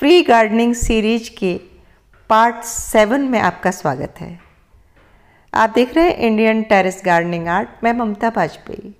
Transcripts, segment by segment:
free gardening series के part seven में आपका स्वागत है आप देख रहे हैं इंडियन टेरेस गार्डनिंग आर्ट मैं ममता वाजपेयी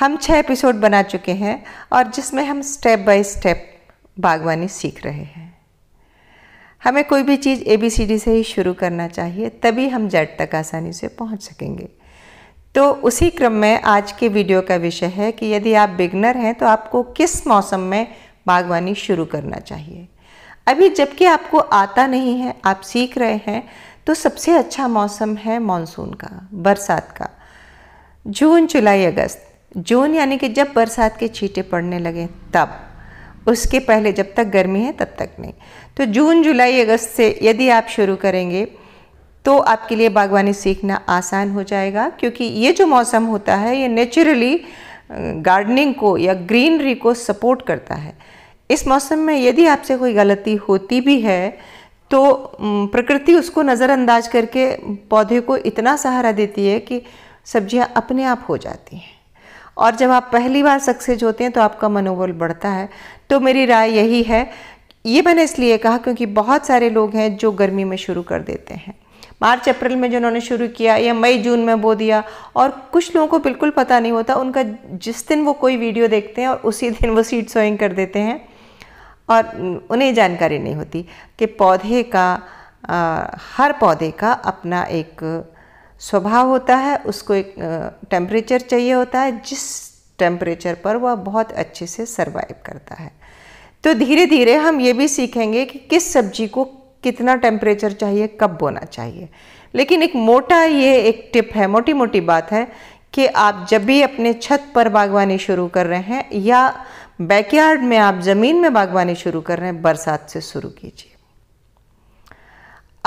हम छः एपिसोड बना चुके हैं और जिसमें हम स्टेप बाय स्टेप बागवानी सीख रहे हैं हमें कोई भी चीज़ ए बी सी डी से ही शुरू करना चाहिए तभी हम जेड तक आसानी से पहुंच सकेंगे तो उसी क्रम में आज के वीडियो का विषय है कि यदि आप बिगनर हैं तो आपको किस मौसम में बागवानी शुरू करना चाहिए अभी जबकि आपको आता नहीं है आप सीख रहे हैं तो सबसे अच्छा मौसम है मानसून का बरसात का जून जुलाई अगस्त जून यानी कि जब बरसात के छींटे पड़ने लगे तब उसके पहले जब तक गर्मी है तब तक नहीं तो जून जुलाई अगस्त से यदि आप शुरू करेंगे तो आपके लिए बागवानी सीखना आसान हो जाएगा क्योंकि ये जो मौसम होता है ये नेचुरली गार्डनिंग को या ग्रीनरी को सपोर्ट करता है इस मौसम में यदि आपसे कोई गलती होती भी है तो प्रकृति उसको नज़रअंदाज करके पौधे को इतना सहारा देती है कि सब्जियां अपने आप हो जाती हैं और जब आप पहली बार सक्सेस होते हैं तो आपका मनोबल बढ़ता है तो मेरी राय यही है ये मैंने इसलिए कहा क्योंकि बहुत सारे लोग हैं जो गर्मी में शुरू कर देते हैं मार्च अप्रैल में जो उन्होंने शुरू किया या मई जून में बो दिया और कुछ लोगों को बिल्कुल पता नहीं होता उनका जिस दिन वो कोई वीडियो देखते हैं और उसी दिन वो सीड सोइंग कर देते हैं और उन्हें जानकारी नहीं होती कि पौधे का आ, हर पौधे का अपना एक स्वभाव होता है उसको एक टेम्परेचर चाहिए होता है जिस टेम्परेचर पर वह बहुत अच्छे से सर्वाइव करता है तो धीरे धीरे हम ये भी सीखेंगे कि किस सब्जी को कितना टेम्परेचर चाहिए कब बोना चाहिए लेकिन एक मोटा ये एक टिप है मोटी मोटी बात है कि आप जब भी अपने छत पर बागवानी शुरू कर रहे हैं या बैकयार्ड में आप ज़मीन में बागवानी शुरू कर रहे हैं बरसात से शुरू कीजिए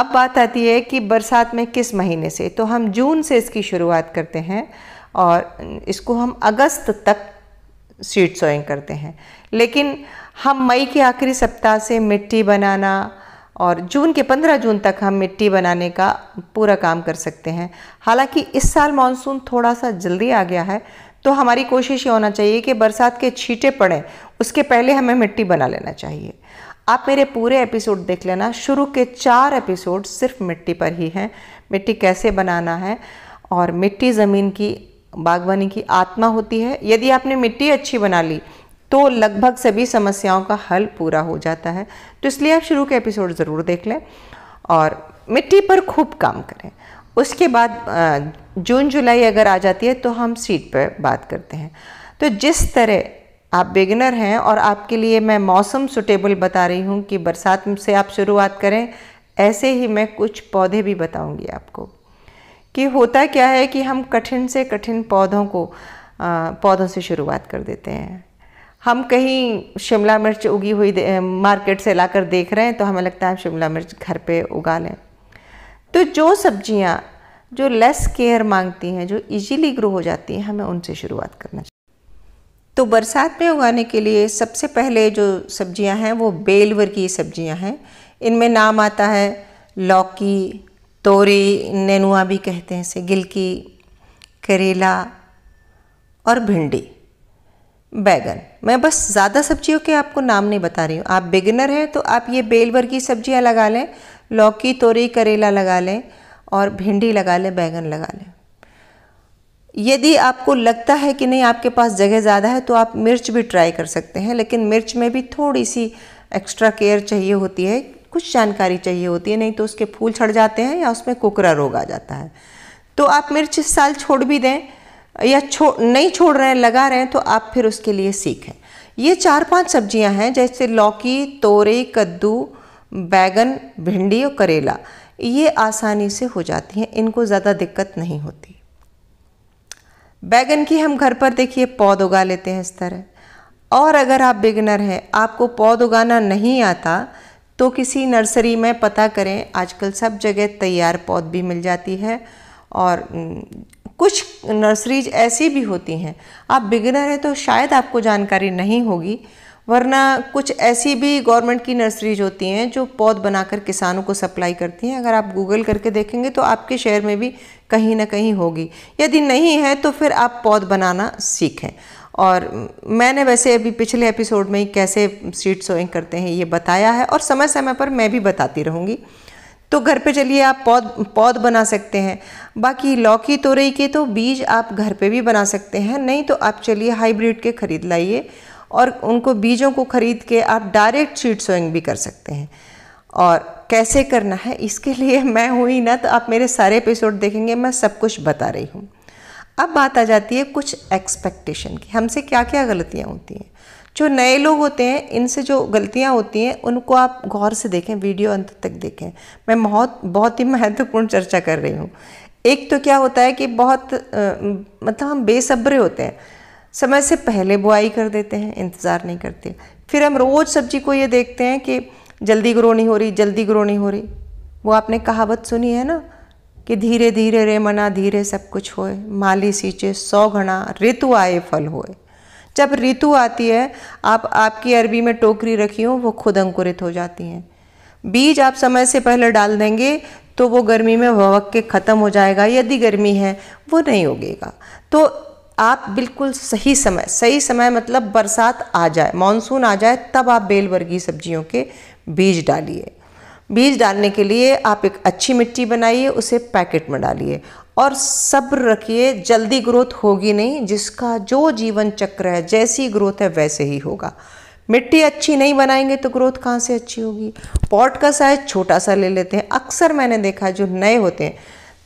अब बात आती है कि बरसात में किस महीने से तो हम जून से इसकी शुरुआत करते हैं और इसको हम अगस्त तक सीड सोइंग करते हैं लेकिन हम मई के आखिरी सप्ताह से मिट्टी बनाना और जून के 15 जून तक हम मिट्टी बनाने का पूरा काम कर सकते हैं हालांकि इस साल मानसून थोड़ा सा जल्दी आ गया है तो हमारी कोशिश ये होना चाहिए कि बरसात के छींटे पड़ें उसके पहले हमें मिट्टी बना लेना चाहिए आप मेरे पूरे एपिसोड देख लेना शुरू के चार एपिसोड सिर्फ मिट्टी पर ही हैं मिट्टी कैसे बनाना है और मिट्टी ज़मीन की बागवानी की आत्मा होती है यदि आपने मिट्टी अच्छी बना ली तो लगभग सभी समस्याओं का हल पूरा हो जाता है तो इसलिए आप शुरू के एपिसोड ज़रूर देख लें और मिट्टी पर खूब काम करें उसके बाद जून जुलाई अगर आ जाती है तो हम सीट पर बात करते हैं तो जिस तरह आप बिगनर हैं और आपके लिए मैं मौसम सुटेबल बता रही हूँ कि बरसात से आप शुरुआत करें ऐसे ही मैं कुछ पौधे भी बताऊँगी आपको कि होता क्या है कि हम कठिन से कठिन पौधों को पौधों से शुरुआत कर देते हैं हम कहीं शिमला मिर्च उगी हुई मार्केट से लाकर देख रहे हैं तो हमें लगता है शिमला मिर्च घर पे उगा लें तो जो सब्जियां जो लेस केयर मांगती हैं जो इजीली ग्रो हो जाती हैं हमें उनसे शुरुआत करना चाहिए तो बरसात में उगाने के लिए सबसे पहले जो सब्जियां हैं वो बेलवर की सब्जियां हैं इनमें नाम आता है लौकी तोरी नैनुआ भी कहते हैं इसे गिलकी करेला और भिंडी बैगन मैं बस ज़्यादा सब्जियों के आपको नाम नहीं बता रही हूँ आप बिगिनर हैं तो आप ये बेलवर की सब्जियाँ लगा लें लौकी तोरी करेला लगा लें और भिंडी लगा लें बैगन लगा लें यदि आपको लगता है कि नहीं आपके पास जगह ज़्यादा है तो आप मिर्च भी ट्राई कर सकते हैं लेकिन मिर्च में भी थोड़ी सी एक्स्ट्रा केयर चाहिए होती है कुछ जानकारी चाहिए होती है नहीं तो उसके फूल छड़ जाते हैं या उसमें कुकरा रोग आ जाता है तो आप मिर्च इस साल छोड़ भी दें या छो नहीं छोड़ रहे हैं लगा रहे हैं तो आप फिर उसके लिए सीखें ये चार पांच सब्जियां हैं जैसे लौकी तोरे कद्दू बैगन भिंडी और करेला ये आसानी से हो जाती हैं इनको ज़्यादा दिक्कत नहीं होती बैगन की हम घर पर देखिए पौध उगा लेते हैं इस तरह और अगर आप बिगनर हैं आपको पौध उगाना नहीं आता तो किसी नर्सरी में पता करें आजकल सब जगह तैयार पौध भी मिल जाती है और कुछ नर्सरीज ऐसी भी होती हैं आप बिगिनर हैं तो शायद आपको जानकारी नहीं होगी वरना कुछ ऐसी भी गवर्नमेंट की नर्सरीज होती हैं जो पौध बनाकर किसानों को सप्लाई करती हैं अगर आप गूगल करके देखेंगे तो आपके शहर में भी कहीं ना कहीं होगी यदि नहीं है तो फिर आप पौध बनाना सीखें और मैंने वैसे अभी पिछले एपिसोड में ही कैसे सीड सोइंग करते हैं ये बताया है और समय समय पर मैं भी बताती रहूँगी तो घर पे चलिए आप पौध पौध बना सकते हैं बाकी लौकी तोरई के तो बीज आप घर पे भी बना सकते हैं नहीं तो आप चलिए हाइब्रिड के ख़रीद लाइए और उनको बीजों को ख़रीद के आप डायरेक्ट सीड सोइंग भी कर सकते हैं और कैसे करना है इसके लिए मैं हुई ना तो आप मेरे सारे एपिसोड देखेंगे मैं सब कुछ बता रही हूँ अब बात आ जाती है कुछ एक्सपेक्टेशन की हमसे क्या क्या गलतियाँ होती हैं जो नए लोग होते हैं इनसे जो गलतियाँ होती हैं उनको आप गौर से देखें वीडियो अंत तक देखें मैं बहुत बहुत ही महत्वपूर्ण चर्चा कर रही हूँ एक तो क्या होता है कि बहुत आ, मतलब हम बेसब्रे होते हैं समय से पहले बुआई कर देते हैं इंतज़ार नहीं करते फिर हम रोज़ सब्जी को ये देखते हैं कि जल्दी ग्रो नहीं हो रही जल्दी ग्रो नहीं हो रही वो आपने कहावत सुनी है ना कि धीरे धीरे रे मना धीरे सब कुछ होए माली सींचे सौ घना ऋतु आए फल होए जब ऋतु आती है आप आपकी अरबी में टोकरी रखी हो वो खुद अंकुरित हो जाती हैं बीज आप समय से पहले डाल देंगे तो वो गर्मी में भवक के ख़त्म हो जाएगा यदि गर्मी है वो नहीं उगेगा तो आप बिल्कुल सही समय सही समय मतलब बरसात आ जाए मानसून आ जाए तब आप बेल वर्गीय सब्जियों के बीज डालिए बीज डालने के लिए आप एक अच्छी मिट्टी बनाइए उसे पैकेट में डालिए और सब्र रखिए जल्दी ग्रोथ होगी नहीं जिसका जो जीवन चक्र है जैसी ग्रोथ है वैसे ही होगा मिट्टी अच्छी नहीं बनाएंगे तो ग्रोथ कहाँ से अच्छी होगी पॉट का साइज छोटा सा ले लेते हैं अक्सर मैंने देखा जो नए होते हैं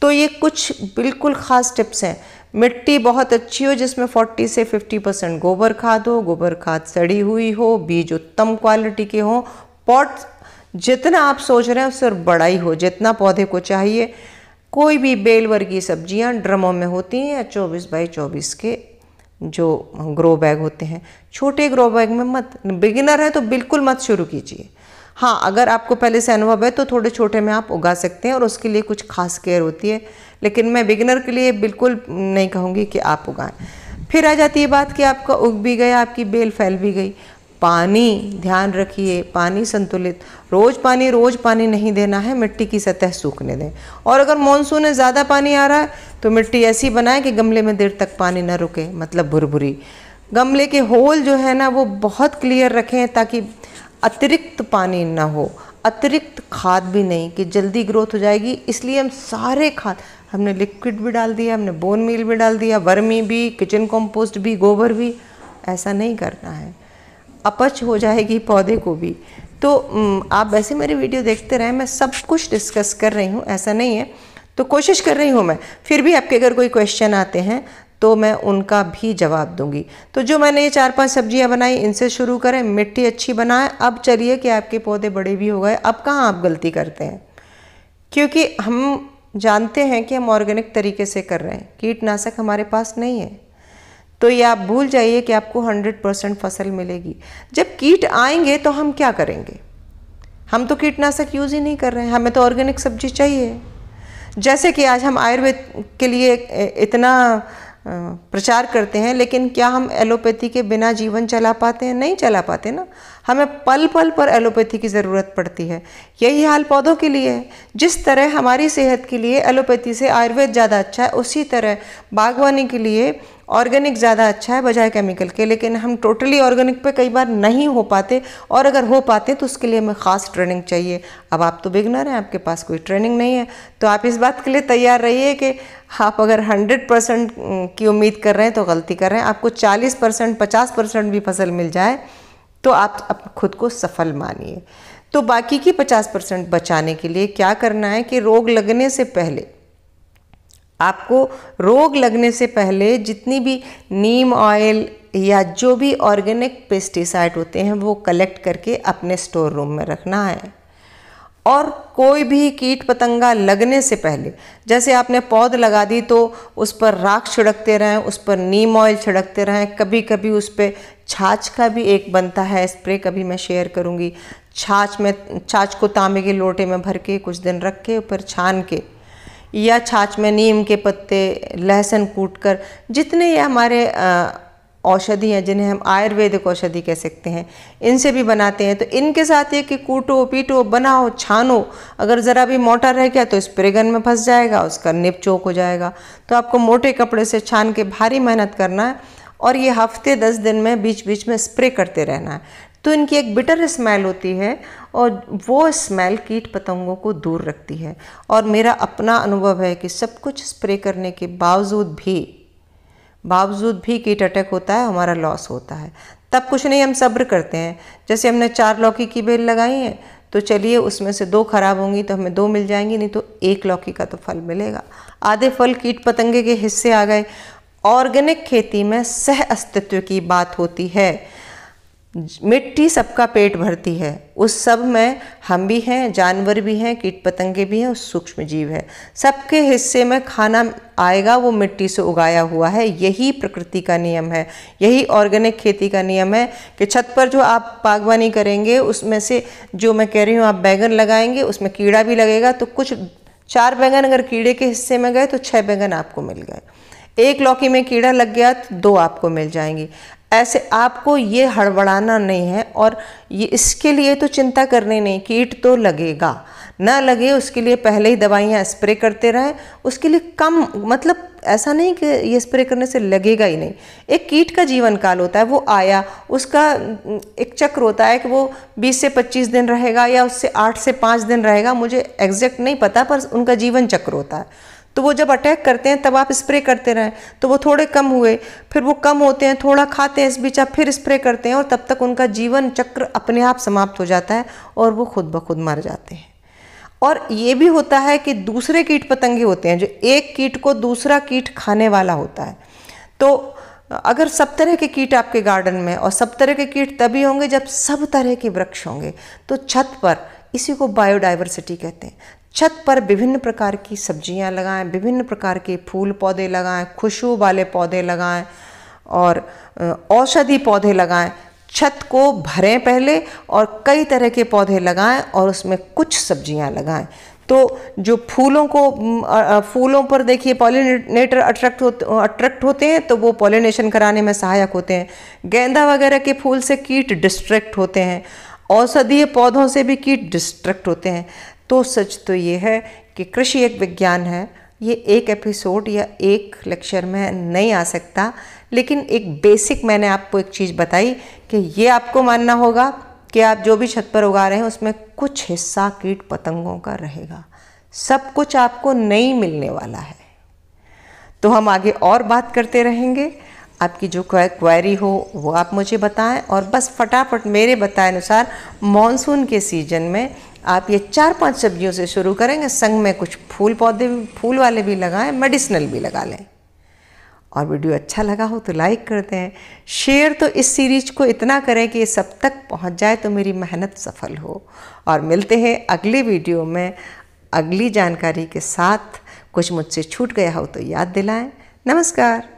तो ये कुछ बिल्कुल ख़ास टिप्स हैं मिट्टी बहुत अच्छी हो जिसमें 40 से 50 परसेंट गोबर खाद हो गोबर खाद सड़ी हुई हो बीज उत्तम क्वालिटी के हों पॉट जितना आप सोच रहे हैं उससे बड़ा ही हो जितना पौधे को चाहिए कोई भी बेल वर्गीय सब्जियां ड्रमों में होती हैं या 24 बाई 24 के जो ग्रो बैग होते हैं छोटे ग्रो बैग में मत बिगिनर है तो बिल्कुल मत शुरू कीजिए हाँ अगर आपको पहले से अनुभव है तो थोड़े छोटे में आप उगा सकते हैं और उसके लिए कुछ खास केयर होती है लेकिन मैं बिगिनर के लिए बिल्कुल नहीं कहूँगी कि आप उगाएं फिर आ जाती है बात कि आपका उग भी गया आपकी बेल फैल भी गई पानी ध्यान रखिए पानी संतुलित रोज़ पानी रोज़ पानी नहीं देना है मिट्टी की सतह सूखने दें और अगर मानसून में ज़्यादा पानी आ रहा है तो मिट्टी ऐसी बनाए कि गमले में देर तक पानी ना रुके मतलब भुरभुरी गमले के होल जो है ना वो बहुत क्लियर रखें ताकि अतिरिक्त पानी ना हो अतिरिक्त खाद भी नहीं कि जल्दी ग्रोथ हो जाएगी इसलिए हम सारे खाद हमने लिक्विड भी डाल दिया हमने बोन मील भी डाल दिया वर्मी भी किचन कंपोस्ट भी गोबर भी ऐसा नहीं करना है अपच हो जाएगी पौधे को भी तो आप वैसे मेरे वीडियो देखते रहें मैं सब कुछ डिस्कस कर रही हूँ ऐसा नहीं है तो कोशिश कर रही हूँ मैं फिर भी आपके अगर कोई क्वेश्चन आते हैं तो मैं उनका भी जवाब दूंगी तो जो मैंने ये चार पांच सब्जियां बनाई इनसे शुरू करें मिट्टी अच्छी बनाए अब चलिए कि आपके पौधे बड़े भी हो गए अब कहाँ आप गलती करते हैं क्योंकि हम जानते हैं कि हम ऑर्गेनिक तरीके से कर रहे हैं कीटनाशक हमारे पास नहीं है तो ये आप भूल जाइए कि आपको 100 परसेंट फसल मिलेगी जब कीट आएंगे तो हम क्या करेंगे हम तो कीटनाशक यूज़ ही नहीं कर रहे हैं हमें तो ऑर्गेनिक सब्जी चाहिए जैसे कि आज हम आयुर्वेद के लिए इतना प्रचार करते हैं लेकिन क्या हम एलोपैथी के बिना जीवन चला पाते हैं नहीं चला पाते ना हमें पल पल पर एलोपैथी की ज़रूरत पड़ती है यही हाल पौधों के लिए है जिस तरह हमारी सेहत के लिए एलोपैथी से आयुर्वेद ज़्यादा अच्छा है उसी तरह बागवानी के लिए ऑर्गेनिक ज़्यादा अच्छा है बजाय केमिकल के लेकिन हम टोटली ऑर्गेनिक पे कई बार नहीं हो पाते और अगर हो पाते तो उसके लिए हमें ख़ास ट्रेनिंग चाहिए अब आप तो बिगनर हैं आपके पास कोई ट्रेनिंग नहीं है तो आप इस बात के लिए तैयार रहिए कि आप अगर 100 परसेंट की उम्मीद कर रहे हैं तो गलती कर रहे हैं आपको 40 परसेंट पचास परसेंट भी फसल मिल जाए तो आप खुद को सफल मानिए तो बाकी की 50 परसेंट बचाने के लिए क्या करना है कि रोग लगने से पहले आपको रोग लगने से पहले जितनी भी नीम ऑयल या जो भी ऑर्गेनिक पेस्टिसाइड होते हैं वो कलेक्ट करके अपने स्टोर रूम में रखना है और कोई भी कीट पतंगा लगने से पहले जैसे आपने पौध लगा दी तो उस पर राख छिड़कते रहें उस पर नीम ऑयल छिड़कते रहें कभी कभी उस पर छाछ का भी एक बनता है स्प्रे कभी मैं शेयर करूँगी छाछ में छाछ को तांबे के लोटे में भर के कुछ दिन रख के ऊपर छान के या छाछ में नीम के पत्ते लहसुन कूट कर जितने ये हमारे आ, औषधि हैं जिन्हें हम आयुर्वेदिक औषधि कह सकते हैं इनसे भी बनाते हैं तो इनके साथ ये कि कूटो पीटो बनाओ छानो अगर ज़रा भी मोटा रह गया तो स्प्रेगन में फंस जाएगा उसका निप चौक हो जाएगा तो आपको मोटे कपड़े से छान के भारी मेहनत करना है और ये हफ्ते दस दिन में बीच बीच में स्प्रे करते रहना है तो इनकी एक बिटर स्मेल होती है और वो स्मेल कीट पतंगों को दूर रखती है और मेरा अपना अनुभव है कि सब कुछ स्प्रे करने के बावजूद भी बावजूद भी कीट अटैक होता है हमारा लॉस होता है तब कुछ नहीं हम सब्र करते हैं जैसे हमने चार लौकी की बेल लगाई है तो चलिए उसमें से दो खराब होंगी तो हमें दो मिल जाएंगी नहीं तो एक लौकी का तो फल मिलेगा आधे फल कीट पतंगे के हिस्से आ गए ऑर्गेनिक खेती में सह अस्तित्व की बात होती है मिट्टी सबका पेट भरती है उस सब में हम भी हैं जानवर भी हैं कीट पतंगे भी हैं और सूक्ष्म जीव है सबके हिस्से में खाना आएगा वो मिट्टी से उगाया हुआ है यही प्रकृति का नियम है यही ऑर्गेनिक खेती का नियम है कि छत पर जो आप बागवानी करेंगे उसमें से जो मैं कह रही हूँ आप बैगन लगाएंगे उसमें कीड़ा भी लगेगा तो कुछ चार बैगन अगर कीड़े के हिस्से में गए तो छः बैगन आपको मिल गए एक लौकी में कीड़ा लग गया तो दो आपको मिल जाएंगी ऐसे आपको ये हड़बड़ाना नहीं है और ये इसके लिए तो चिंता करनी नहीं कीट तो लगेगा ना लगे उसके लिए पहले ही दवाइयाँ स्प्रे करते रहें उसके लिए कम मतलब ऐसा नहीं कि ये स्प्रे करने से लगेगा ही नहीं एक कीट का जीवन काल होता है वो आया उसका एक चक्र होता है कि वो 20 से 25 दिन रहेगा या उससे 8 से 5 दिन रहेगा मुझे एग्जैक्ट नहीं पता पर उनका जीवन चक्र होता है तो वो जब अटैक करते हैं तब आप स्प्रे करते रहें तो वो थोड़े कम हुए फिर वो कम होते हैं थोड़ा खाते हैं इस बीच आप फिर स्प्रे करते हैं और तब तक उनका जीवन चक्र अपने आप समाप्त हो जाता है और वो खुद ब खुद मर जाते हैं और ये भी होता है कि दूसरे कीट पतंगे होते हैं जो एक कीट को दूसरा कीट खाने वाला होता है तो अगर सब तरह के कीट आपके गार्डन में और सब तरह के कीट तभी होंगे जब सब तरह के वृक्ष होंगे तो छत पर इसी को बायोडाइवर्सिटी कहते हैं छत पर विभिन्न प्रकार की सब्जियां लगाएं विभिन्न प्रकार के फूल पौधे लगाएं खुशबू वाले पौधे लगाएं और औषधि पौधे लगाएं छत को भरें पहले और कई तरह के पौधे लगाएं और उसमें कुछ सब्जियां लगाएं तो जो फूलों को फूलों पर देखिए पॉलिनेटर अट्रैक्ट होते अट्रैक्ट होते हैं तो वो पॉलिनेशन कराने में सहायक होते हैं गेंदा वगैरह के फूल से कीट डिस्ट्रैक्ट होते हैं औषधीय पौधों से भी कीट डिस्ट्रैक्ट होते हैं तो सच तो ये है कि कृषि एक विज्ञान है ये एक एपिसोड या एक लेक्चर में नहीं आ सकता लेकिन एक बेसिक मैंने आपको एक चीज़ बताई कि ये आपको मानना होगा कि आप जो भी छत पर उगा रहे हैं उसमें कुछ हिस्सा कीट पतंगों का रहेगा सब कुछ आपको नहीं मिलने वाला है तो हम आगे और बात करते रहेंगे आपकी जो क्वेरी हो वो आप मुझे बताएं और बस फटाफट मेरे बताए अनुसार मानसून के सीजन में आप ये चार पांच सब्जियों से शुरू करेंगे संग में कुछ फूल पौधे भी फूल वाले भी लगाएं मेडिसिनल भी लगा लें और वीडियो अच्छा लगा हो तो लाइक कर दें शेयर तो इस सीरीज को इतना करें कि ये सब तक पहुंच जाए तो मेरी मेहनत सफल हो और मिलते हैं अगले वीडियो में अगली जानकारी के साथ कुछ मुझसे छूट गया हो तो याद दिलाएं नमस्कार